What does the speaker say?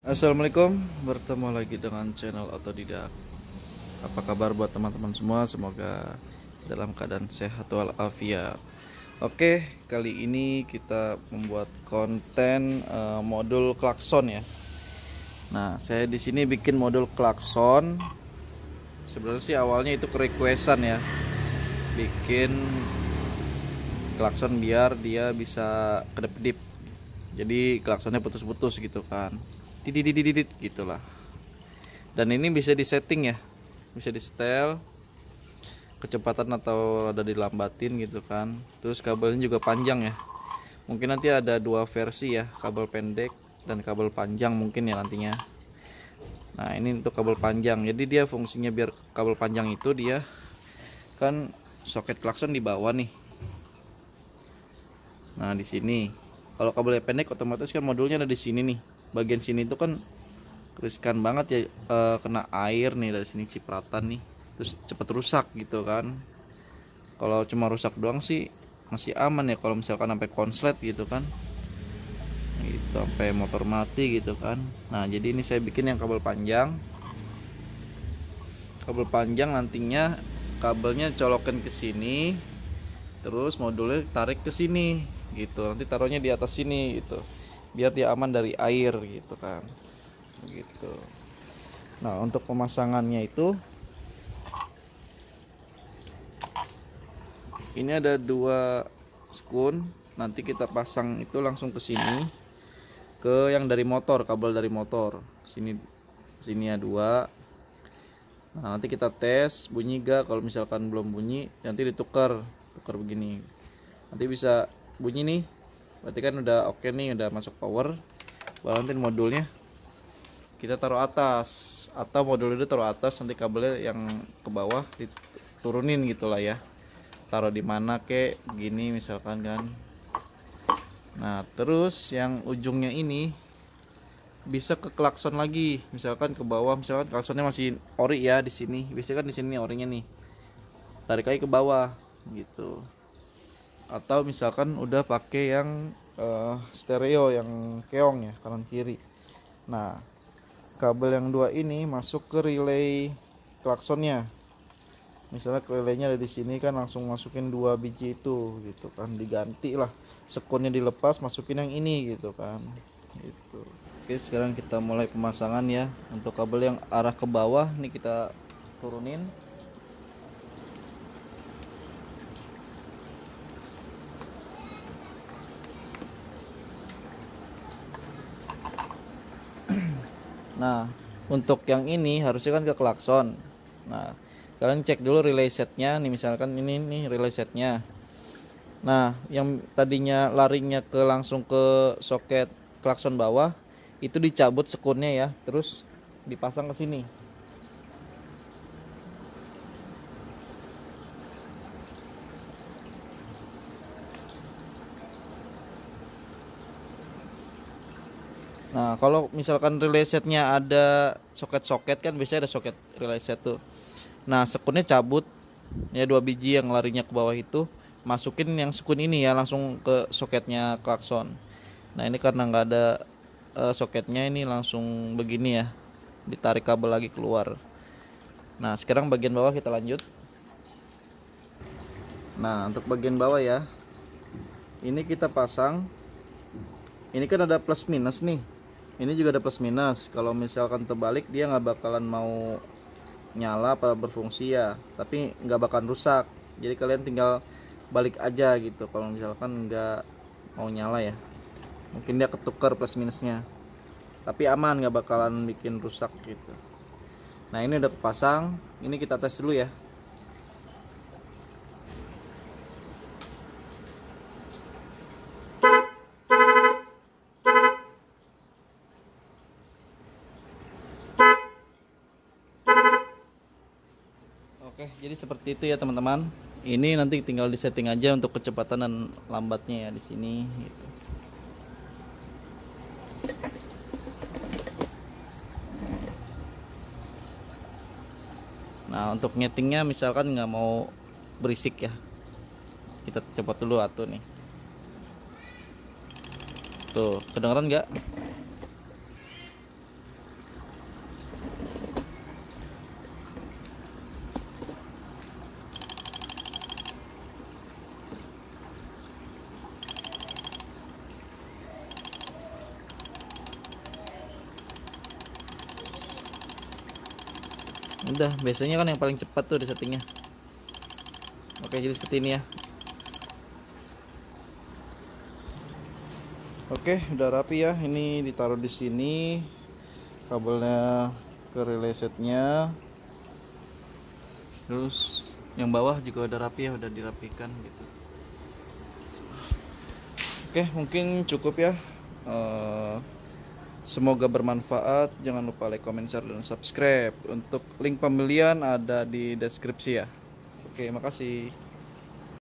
Assalamualaikum, bertemu lagi dengan channel Otodidak. Apa kabar buat teman-teman semua? Semoga dalam keadaan sehat walafiat. Oke, kali ini kita membuat konten uh, modul klakson ya. Nah, saya di sini bikin modul klakson. Sebenarnya sih awalnya itu requestan ya. Bikin klakson biar dia bisa kedip kedip Jadi klaksonnya putus-putus gitu kan gitu gitulah dan ini bisa disetting ya bisa di setel kecepatan atau ada dilambatin gitu kan terus kabelnya juga panjang ya mungkin nanti ada dua versi ya kabel pendek dan kabel panjang mungkin ya nantinya nah ini untuk kabel panjang jadi dia fungsinya biar kabel panjang itu dia kan soket klakson di bawah nih nah di sini kalau kabelnya pendek otomatis kan modulnya ada di sini nih bagian sini itu kan riskan banget ya e, kena air nih dari sini cipratan nih terus cepet rusak gitu kan kalau cuma rusak doang sih masih aman ya kalau misalkan sampai konslet gitu kan itu sampai motor mati gitu kan nah jadi ini saya bikin yang kabel panjang kabel panjang nantinya kabelnya colokin ke sini terus modulnya tarik ke sini gitu nanti taruhnya di atas sini gitu biar dia aman dari air gitu kan gitu nah untuk pemasangannya itu ini ada dua skun nanti kita pasang itu langsung ke sini ke yang dari motor kabel dari motor sini sini ya dua nah nanti kita tes bunyi gak kalau misalkan belum bunyi nanti ditukar tukar begini nanti bisa bunyi nih berarti kan udah oke okay nih udah masuk power balantin modulnya kita taruh atas atau modul itu taruh atas nanti kabelnya yang ke bawah diturunin gitulah ya taruh di mana kek gini misalkan kan nah terus yang ujungnya ini bisa ke klakson lagi misalkan ke bawah misalkan klaksonnya masih ori ya di sini biasanya kan di sini orinya nih tarik lagi ke bawah gitu atau misalkan udah pakai yang uh, stereo yang keong ya kanan kiri nah kabel yang dua ini masuk ke relay klaksonnya misalnya relaynya ada di sini kan langsung masukin dua biji itu gitu kan diganti lah sekunnya dilepas masukin yang ini gitu kan itu oke sekarang kita mulai pemasangan ya untuk kabel yang arah ke bawah ini kita turunin nah untuk yang ini harusnya kan ke klakson nah kalian cek dulu relay setnya nih misalkan ini nih relay setnya nah yang tadinya larinya ke langsung ke soket klakson bawah itu dicabut sekurnya ya terus dipasang ke sini Nah, kalau misalkan relay setnya ada soket-soket kan biasanya ada soket relay set tuh. Nah, sekunnya cabut ya dua biji yang larinya ke bawah itu masukin yang sekun ini ya langsung ke soketnya klakson. Nah, ini karena nggak ada uh, soketnya ini langsung begini ya. Ditarik kabel lagi keluar. Nah, sekarang bagian bawah kita lanjut. Nah, untuk bagian bawah ya. Ini kita pasang. Ini kan ada plus minus nih ini juga ada plus minus kalau misalkan terbalik dia nggak bakalan mau nyala apa berfungsi ya tapi nggak bakalan rusak jadi kalian tinggal balik aja gitu kalau misalkan nggak mau nyala ya mungkin dia ketukar plus minusnya tapi aman nggak bakalan bikin rusak gitu nah ini udah kepasang ini kita tes dulu ya Oke, jadi seperti itu ya teman-teman. Ini nanti tinggal disetting aja untuk kecepatan dan lambatnya ya di sini. Gitu. Nah untuk nyetingnya misalkan nggak mau berisik ya, kita cepat dulu atuh nih. Tuh kedengeran nggak? udah biasanya kan yang paling cepat tuh di settingnya oke jadi seperti ini ya oke udah rapi ya ini ditaruh di sini kabelnya ke relay setnya terus yang bawah juga udah rapi ya udah dirapikan gitu oke mungkin cukup ya uh, Semoga bermanfaat. Jangan lupa like, comment, share, dan subscribe. Untuk link pembelian ada di deskripsi ya. Oke, makasih.